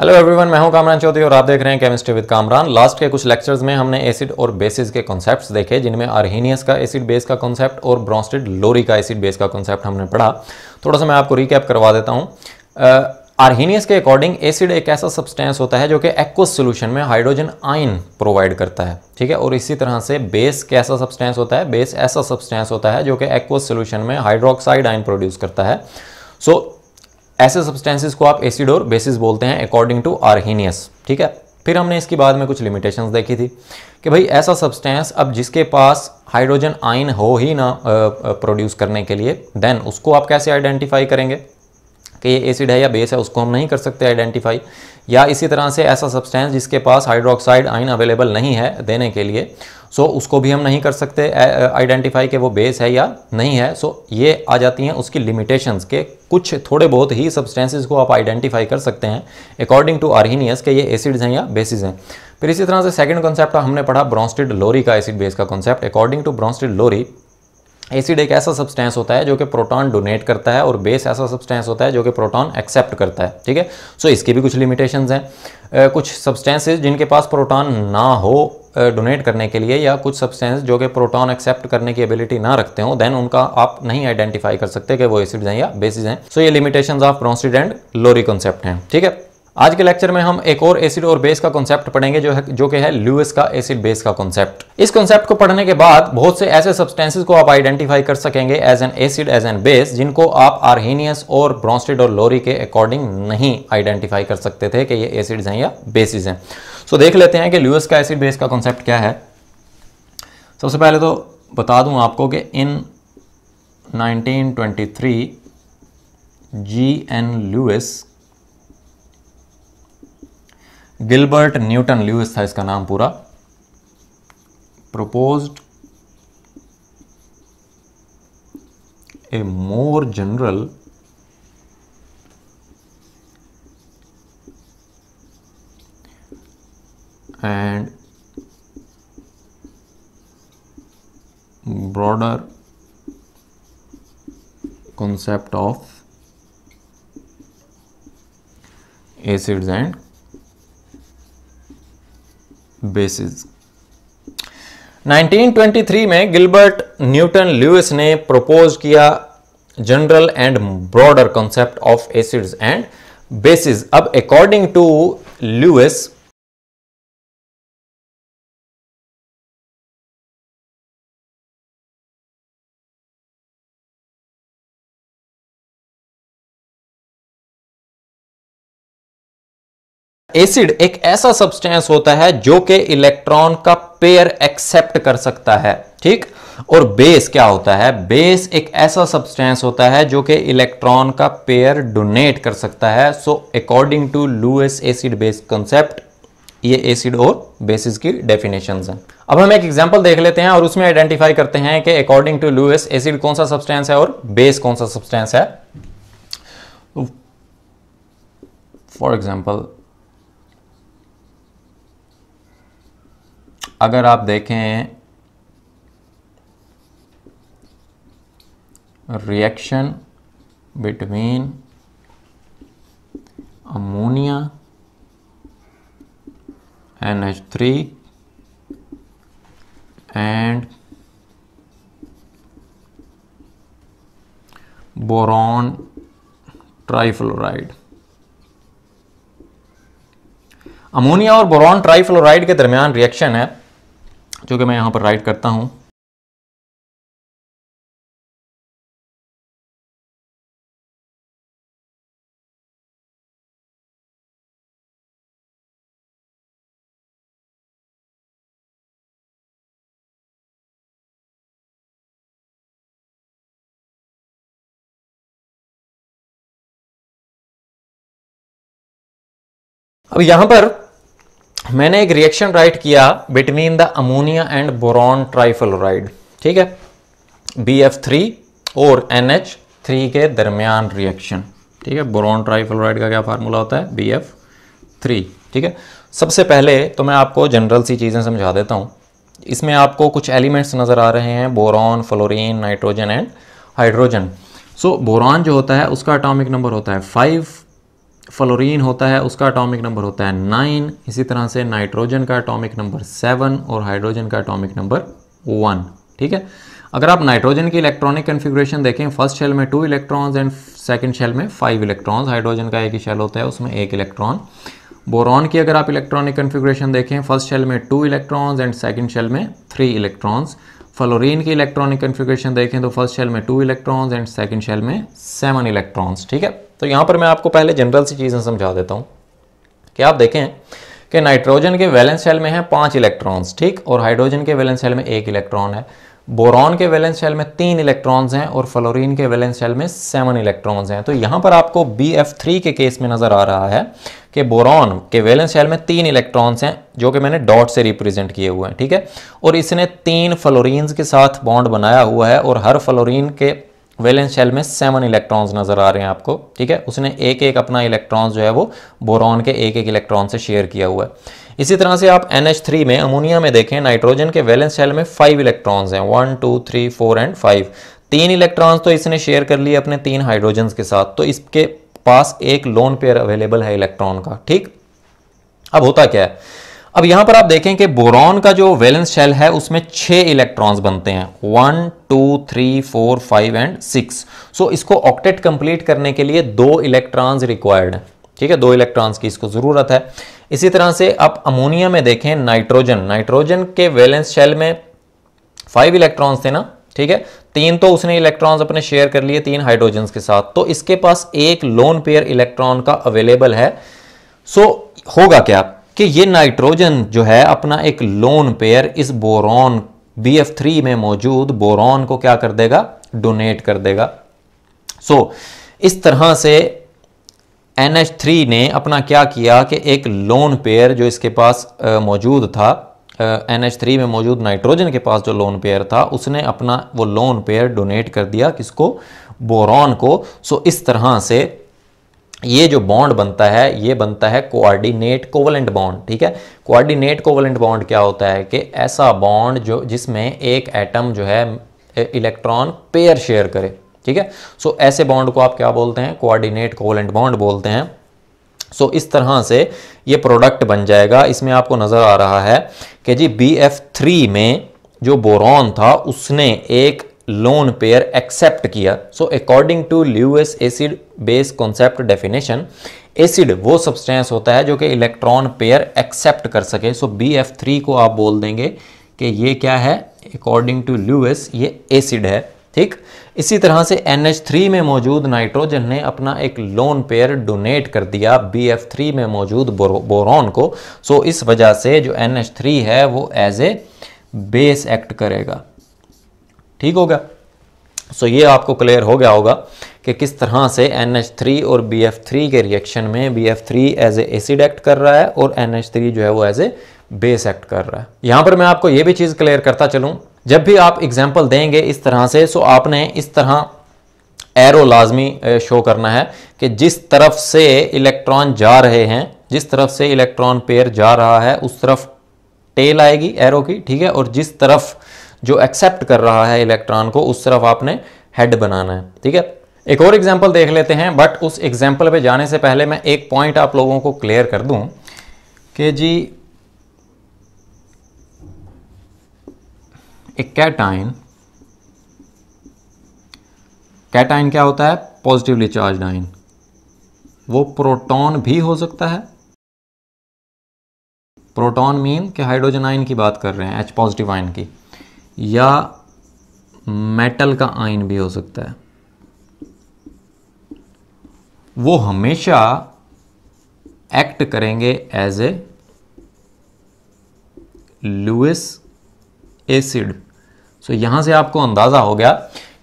Hello everyone मैं हूं कामरान चौधरी और आप देख रहे हैं केमिस्ट्री विद कामरान लास्ट के कुछ लेक्चर्स में हमने एसिड और बेसिस के कॉन्सेप्ट्स देखे जिनमें आर्हीनियस का एसिड बेस का कॉन्सेप्ट और ब्रॉन्स्टेड लोरी का एसिड बेस का कॉन्सेप्ट हमने पढ़ा थोड़ा सा मैं आपको रिकैप करवा देता हूँ आर्हीनियस के अकॉर्डिंग एसिड एक ऐसा सब्सटेंस होता है जो कि एक्वस सोल्यूशन में हाइड्रोजन आयन प्रोवाइड करता है ठीक है और इसी तरह से बेस कैसा सब्सटेंस होता है बेस ऐसा सब्सटेंस होता है जो कि एक्वस सोल्यूशन में हाइड्रोक्साइड आयन प्रोड्यूस करता है सो so, ऐसे सब्सटेंसेस को आप एसिड और बेसिस बोलते हैं अकॉर्डिंग टू आर्नियस ठीक है फिर हमने इसके बाद में कुछ लिमिटेशंस देखी थी कि भाई ऐसा सब्सटेंस अब जिसके पास हाइड्रोजन आयन हो ही ना प्रोड्यूस करने के लिए देन उसको आप कैसे आइडेंटिफाई करेंगे कि ये एसिड है या बेस है उसको हम नहीं कर सकते आइडेंटिफाई या इसी तरह से ऐसा सब्सटेंस जिसके पास हाइड्रोक्साइड आयन अवेलेबल नहीं है देने के लिए सो उसको भी हम नहीं कर सकते आइडेंटिफाई के वो बेस है या नहीं है सो ये आ जाती हैं उसकी लिमिटेशंस के कुछ थोड़े बहुत ही सब्सटेंसेस को आप आइडेंटिफाई कर सकते हैं अकॉर्डिंग टू आरहीनियस के ये एसिड्स हैं या बेसिस हैं फिर इसी तरह से सेकेंड कॉन्सेप्ट हमने पढ़ा ब्रॉन्स्टिड लोरी का एसिड बेस का concept according to Bronsted Lowry acid एक ऐसा सब्सटेंस होता है जो कि प्रोटॉन डोनेट करता है और बेस ऐसा सब्सटेंस होता है जो कि प्रोटॉन एक्सेप्ट करता है ठीक है सो इसकी भी कुछ लिमिटेशंस हैं कुछ सब्सटेंसेस जिनके पास प्रोटॉन ना हो डोनेट करने के लिए या कुछ सब्सटेंस जो कि प्रोटॉन एक्सेप्ट करने की एबिलिटी ना रखते हो देन उनका आप नहीं आइडेंटिफाई कर सकते कि वो एसिड्स हैं या बेसिस हैं सो so, ये limitation of Bronsted and Lowry concept हैं ठीक है आज के लेक्चर में हम एक और एसिड और बेस का कॉन्सेप्ट पढ़ेंगे जो है जो कि है लुइस का एसिड बेस का कॉन्सेप्ट इस कॉन्सेप्ट को पढ़ने के बाद बहुत से ऐसे सब्सटेंसेस को आप आइडेंटिफाई कर सकेंगे as an acid as an base जिनको आप आर्नियस और ब्रॉन्स्टेड और लोरी के अकॉर्डिंग नहीं आइडेंटिफाई कर सकते थे कि ये एसिड्स हैं या बेसिस हैं सो देख लेते हैं कि ल्यूस का एसिड बेस का कॉन्सेप्ट क्या है सबसे पहले तो बता दूं आपको कि in 1923 G N Lewis Gilbert Newton Lewis था इसका नाम पूरा propose a more general and broader concept of acids and bases 1923 में गिल्बर्ट न्यूटन ल्यूइस ने प्रपोज किया general and broader concept of acids and bases अब अकॉर्डिंग टू ल्यूइस एसिड एक ऐसा सब्सटेंस होता है जो कि इलेक्ट्रॉन का पेयर एक्सेप्ट कर सकता है ठीक और बेस क्या होता है बेस एक ऐसा सब्सटेंस होता है जो कि इलेक्ट्रॉन का पेयर डोनेट कर सकता है so according to Lewis acid base concept ये एसिड और बेसिस की डेफिनेशंस हैं अब हम एक एग्जांपल देख लेते हैं और उसमें आइडेंटिफाई करते हैं कि अकॉर्डिंग टू लूएस एसिड कौन सा सब्सटेंस है और बेस कौन सा सब्सटेंस है फॉर एग्जाम्पल अगर आप देखें reaction between ammonia N H three and boron trifluoride ammonia और बोरॉन ट्राईफ्लोराइड के दरमियान रिएक्शन है जो कि मैं यहाँ पर राइट करता हूँ अब यहां पर मैंने एक रिएक्शन राइट किया between the ammonia and boron trifluoride ठीक है बी एफ थ्री और एन एच थ्री के दरमियान रिएक्शन ठीक है बोरॉन ट्राइफ्लोराइड का क्या फार्मूला होता है बी एफ थ्री ठीक है सबसे पहले तो मैं आपको जनरल सी चीज़ें समझा देता हूँ इसमें आपको कुछ एलिमेंट्स नज़र आ रहे हैं boron fluorine nitrogen and hydrogen so boron जो होता है उसका अटोमिक नंबर होता है फाइव फ्लोरीन होता है उसका एटॉमिक नंबर होता है नाइन इसी तरह से नाइट्रोजन का एटॉमिक नंबर सेवन और हाइड्रोजन का एटॉमिक नंबर वन ठीक है अगर आप नाइट्रोजन की इलेक्ट्रॉनिक कन्फिग्रेशन देखें फर्स्ट शेल में two electrons and second shell में फाइव इलेक्ट्रॉन्स हाइड्रोजन का एक ही शेल होता है उसमें एक इलेक्ट्रॉन बोरॉन की अगर आप इलेक्ट्रॉनिक कन्फिग्रेशन देखें फर्स्ट शेल में two electrons and second shell में थ्री इलेक्ट्रॉन्स फ्लोरीन की इलेक्ट्रॉनिक कन्फिग्रेशन देखें तो फर्स्ट शेल में two electrons and second shell में सेवन इलेक्ट्रॉन्स ठीक है तो यहाँ पर मैं आपको पहले जनरल सी चीज़ें समझा देता हूँ कि आप देखें कि नाइट्रोजन के वैलेंस सेल में है पाँच इलेक्ट्रॉन्स ठीक और हाइड्रोजन के वैलेंस सेल में एक इलेक्ट्रॉन है बोरॉन के वैलेंस सेल में तीन इलेक्ट्रॉन्स हैं और फ्लोरीन के वैलेंस सेल में सेवन इलेक्ट्रॉन्स हैं तो यहाँ पर आपको बी एफ थ्री के केस में नज़र आ रहा है कि बोरॉन के वैलेंस सेल में तीन इलेक्ट्रॉन्स हैं जो कि मैंने डॉट से रिप्रेजेंट किए हुए हैं ठीक है और इसने तीन फ्लोरीन्स के साथ बॉन्ड बनाया हुआ है और हर फ्लोरीन के वेलेंस शेल में सेवन इलेक्ट्रॉन्स नज़र आ रहे हैं आपको ठीक है उसने एक एक अपना इलेक्ट्रॉन्स जो है वो बोरॉन के एक एक इलेक्ट्रॉन से शेयर किया हुआ है इसी तरह से आप NH3 में अमोनिया में देखें नाइट्रोजन के वैलेंस शेल में फाइव इलेक्ट्रॉन्स हैं one two three four and five तीन इलेक्ट्रॉन्स तो इसने शेयर कर लिए अपने तीन हाइड्रोजन के साथ तो इसके पास एक लोन पेयर अवेलेबल है इलेक्ट्रॉन का ठीक अब होता क्या है अब यहां पर आप देखें कि बोरॉन का जो वैलेंस शेल है उसमें छह इलेक्ट्रॉन्स बनते हैं one two three four five and six so इसको ऑक्टेट कंप्लीट करने के लिए दो इलेक्ट्रॉन्स रिक्वायर्ड है ठीक है दो इलेक्ट्रॉन्स की इसको ज़रूरत है इसी तरह से आप अमोनिया में देखें नाइट्रोजन नाइट्रोजन के वैलेंस शेल में फाइव इलेक्ट्रॉन्स थे ना ठीक है तीन तो उसने इलेक्ट्रॉन्स अपने शेयर कर लिए तीन हाइड्रोजन के साथ तो इसके पास एक लोन पेयर इलेक्ट्रॉन का अवेलेबल है सो होगा क्या कि ये नाइट्रोजन जो है अपना एक लोन पेयर इस बोरॉन बी एफ थ्री में मौजूद बोरॉन को क्या कर देगा डोनेट कर देगा सो so, इस तरह से NH3 ने अपना क्या किया कि एक लोन पेयर जो इसके पास मौजूद था एन एच थ्री में मौजूद नाइट्रोजन के पास जो लोन पेयर था उसने अपना वो लोन पेयर डोनेट कर दिया किसको बोरॉन को सो इस तरह से ये जो बॉन्ड बनता है ये बनता है कोऑर्डिनेट कोवलेंट बॉन्ड ठीक है कोऑर्डिनेट कोवलेंट बॉन्ड क्या होता है कि ऐसा बॉन्ड जो जिसमें एक एटम जो है इलेक्ट्रॉन पेयर शेयर करे ठीक है सो ऐसे बॉन्ड को आप क्या बोलते हैं कोऑर्डिनेट कोवलेंट बॉन्ड बोलते हैं सो so, इस तरह से ये प्रोडक्ट बन जाएगा इसमें आपको नज़र आ रहा है कि जी बी एफ थ्री में जो बोरॉन था उसने एक लोन पेयर एक्सेप्ट किया so according to Lewis acid base concept definition acid वो सब्सटेंस होता है जो कि इलेक्ट्रॉन पेयर एक्सेप्ट कर सके सो बी एफ थ्री को आप बोल देंगे कि ये क्या है अकॉर्डिंग टू ल्यूएस ये एसिड है ठीक इसी तरह से एन एच थ्री में मौजूद नाइट्रोजन ने अपना एक लोन पेयर डोनेट कर दिया बी एफ थ्री में मौजूद बोरॉन को सो इस वजह से जो एन एच थ्री है वो एज ए बेस एक्ट करेगा ठीक हो गया सो so, ये आपको क्लियर हो गया होगा कि किस तरह से NH3 और BF3 के रिएक्शन में BF3 as a acid act कर रहा है और NH3 जो है वो एज ए बेस एक्ट कर रहा है यहां पर मैं आपको ये भी चीज़ क्लियर करता चलूं जब भी आप एग्जाम्पल देंगे इस तरह से सो आपने इस तरह एरो लाजमी शो करना है कि जिस तरफ से इलेक्ट्रॉन जा रहे हैं जिस तरफ से इलेक्ट्रॉन पेयर जा रहा है उस तरफ टेल आएगी एरो की ठीक है और जिस तरफ जो एक्सेप्ट कर रहा है इलेक्ट्रॉन को उस तरफ आपने हेड बनाना है ठीक है एक और एग्जाम्पल देख लेते हैं बट उस एग्जाम्पल पे जाने से पहले मैं एक पॉइंट आप लोगों को क्लियर कर दूं कि जी एक कैटाइन कैटाइन क्या होता है पॉजिटिवली चार्ज आइन वो प्रोटॉन भी हो सकता है प्रोटॉन मीन के हाइड्रोजन आइन की बात कर रहे हैं एच पॉजिटिव आइन की या मेटल का आयन भी हो सकता है वो हमेशा एक्ट करेंगे as a Lewis acid so यहां से आपको अंदाजा हो गया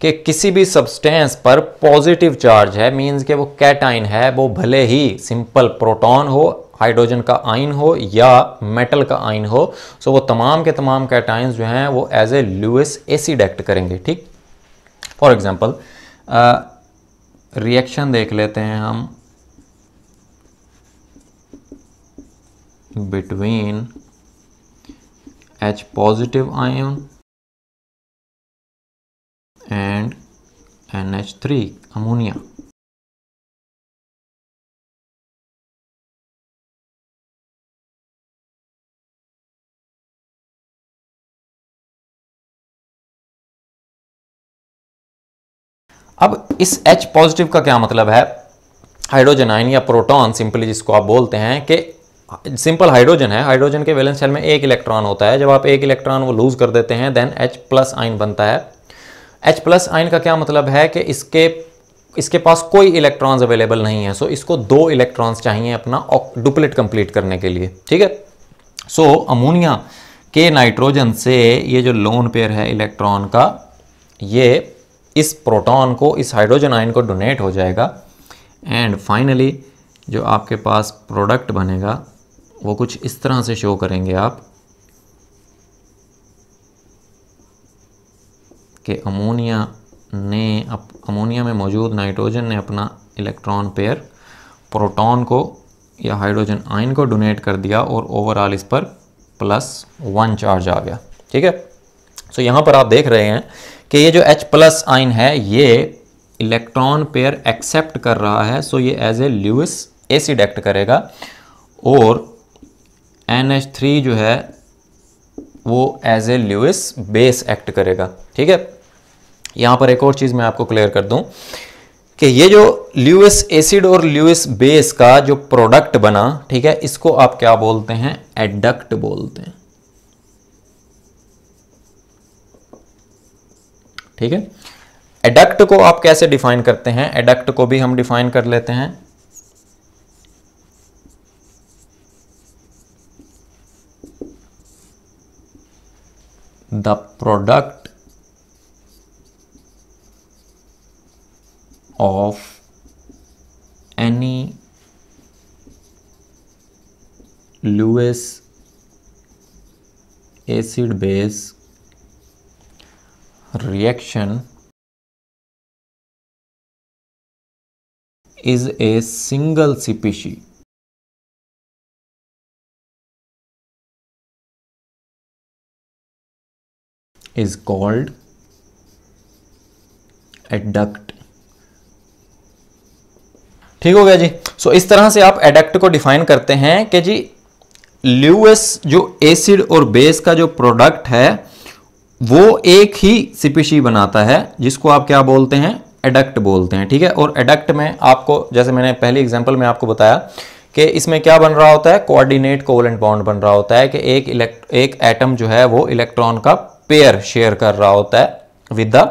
कि किसी भी सब्सटेंस पर पॉजिटिव चार्ज है मींस के वो कैटाइन है वो भले ही सिंपल प्रोटॉन हो हाइड्रोजन का आइन हो या मेटल का आइन हो सो वो तमाम के तमाम कैटाइन जो हैं वो as a Lewis acid act करेंगे ठीक फॉर एग्जांपल रिएक्शन देख लेते हैं हम between H positive ion and N H three ammonia अब इस एच पॉजिटिव का क्या मतलब है हाइड्रोजन आयन या प्रोटॉन सिंपली जिसको आप बोलते हैं कि सिंपल हाइड्रोजन है हाइड्रोजन के वैलेंस शेल में एक इलेक्ट्रॉन होता है जब आप एक इलेक्ट्रॉन वो लूज़ कर देते हैं देन एच प्लस आइन बनता है एच प्लस आइन का क्या मतलब है कि इसके इसके पास कोई इलेक्ट्रॉन्स अवेलेबल नहीं है सो so, इसको दो इलेक्ट्रॉन्स चाहिए अपना डुप्लेट कंप्लीट करने के लिए ठीक है सो so, अमोनिया के नाइट्रोजन से ये जो लोन पेयर है इलेक्ट्रॉन का ये इस प्रोटॉन को इस हाइड्रोजन आयन को डोनेट हो जाएगा एंड फाइनली जो आपके पास प्रोडक्ट बनेगा वो कुछ इस तरह से शो करेंगे आप कि अमोनिया ने अप, अमोनिया में मौजूद नाइट्रोजन ने अपना इलेक्ट्रॉन पेयर प्रोटॉन को या हाइड्रोजन आयन को डोनेट कर दिया और ओवरऑल इस पर प्लस वन चार्ज आ गया ठीक है सो so, यहाँ पर आप देख रहे हैं कि ये जो H प्लस आइन है ये इलेक्ट्रॉन पेयर एक्सेप्ट कर रहा है सो so ये as a Lewis acid act करेगा और NH3 जो है वो as a Lewis base act करेगा ठीक है यहाँ पर एक और चीज़ मैं आपको क्लियर कर दूँ कि ये जो ल्यूस एसिड और ल्यूस बेस का जो प्रोडक्ट बना ठीक है इसको आप क्या बोलते हैं एडक्ट बोलते हैं ठीक है एडक्ट को आप कैसे डिफाइन करते हैं एडक्ट को भी हम डिफाइन कर लेते हैं the product of any Lewis acid base reaction is a single CPC. is called adduct ठीक हो गया जी सो so, इस तरह से आप एडक्ट को डिफाइन करते हैं कि जी ल्यूएस जो एसिड और बेस का जो प्रोडक्ट है वो एक ही सिपिशी बनाता है जिसको आप क्या बोलते हैं एडक्ट बोलते हैं ठीक है और एडक्ट में आपको जैसे मैंने पहली एग्जाम्पल में आपको बताया कि इसमें क्या बन रहा होता है कोऑर्डिनेट कोवलेंट बॉन्ड बन रहा होता है कि एक इलेक्ट एक एटम जो है वो इलेक्ट्रॉन का पेयर शेयर कर रहा होता है विद द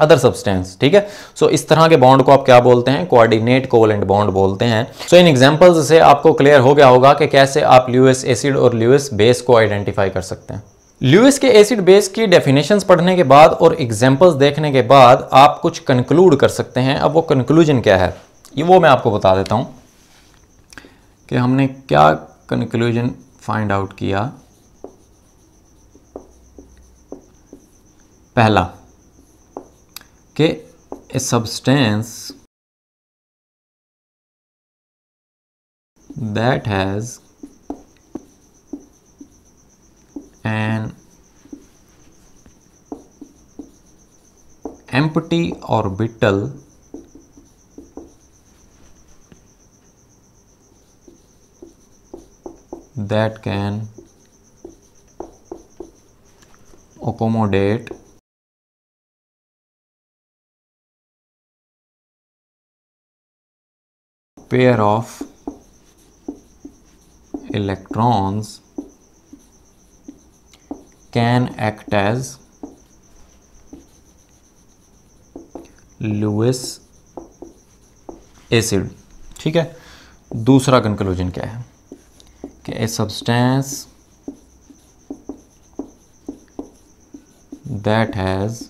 अदर सब्सटेंस ठीक है सो so, इस तरह के बॉन्ड को आप क्या बोलते हैं कोऑर्डिनेट कोवलेंट बॉन्ड बोलते हैं सो इन एग्जाम्पल्स से आपको क्लियर हो गया होगा कि कैसे आप ल्यूएस एसिड और ल्यूएस बेस को आइडेंटिफाई कर सकते हैं ल्यूस के एसिड बेस की डेफिनेशन पढ़ने के बाद और एग्जाम्पल्स देखने के बाद आप कुछ कंक्लूड कर सकते हैं अब वो कंक्लूजन क्या है ये वो मैं आपको बता देता हूँ कि हमने क्या कंक्लूजन फाइंड आउट किया पहला कि a substance that has an empty orbital that can accommodate pair of electrons can act as Lewis acid ठीक है दूसरा कंक्लूजन क्या है कि a substance that has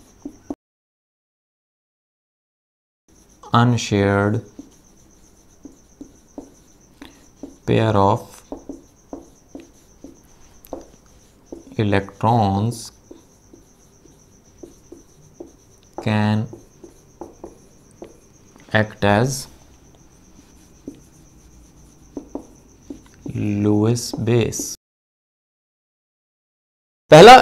unshared pair of electrons can act as Lewis base पहला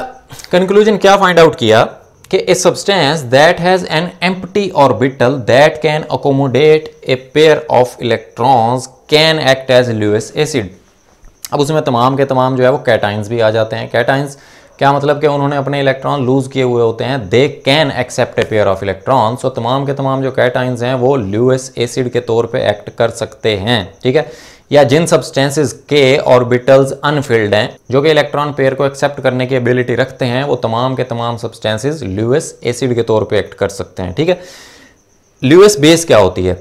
conclusion क्या find out किया कि a substance that has an empty orbital that can accommodate a pair of electrons can act as Lewis acid अब उसमें तमाम के तमाम जो है वो कैटाइंस भी आ जाते हैं कैटाइंस क्या मतलब कि उन्होंने अपने इलेक्ट्रॉन लूज़ किए हुए होते हैं they can accept a pair of electron so तमाम के तमाम जो कैटाइंस हैं वो ल्यूएस एसिड के तौर पे एक्ट कर सकते हैं ठीक है या जिन सब्सटेंसेस के ऑर्बिटल्स अनफिल्ड हैं जो कि इलेक्ट्रॉन पेयर को एक्सेप्ट करने की एबिलिटी रखते हैं वो तमाम के तमाम सब्सटेंसेज ल्यूएस एसिड के तौर पर एक्ट कर सकते हैं ठीक है ल्यूएस बेस क्या होती है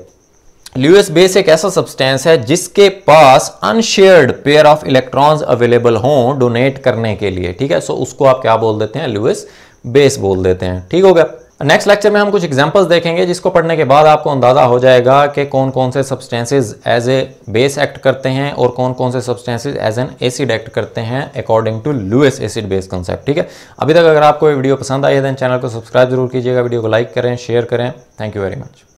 ल्यूएस बेस एक ऐसा सब्सटेंस है जिसके पास unshared pair of electrons available हों डोनेट करने के लिए ठीक है सो so, उसको आप क्या बोल देते हैं ल्यूएस बेस बोल देते हैं ठीक हो गया नेक्स्ट लेक्चर में हम कुछ एग्जांपल्स देखेंगे जिसको पढ़ने के बाद आपको अंदाजा हो जाएगा कि कौन कौन से substances as a base act करते हैं और कौन कौन से substances as an acid act करते हैं according to Lewis acid base concept ठीक है अभी तक अगर आपको वीडियो पसंद आई है देन चैनल को सब्सक्राइब जरूर कीजिएगा वीडियो को लाइक करें शेयर करें थैंक यू वेरी मच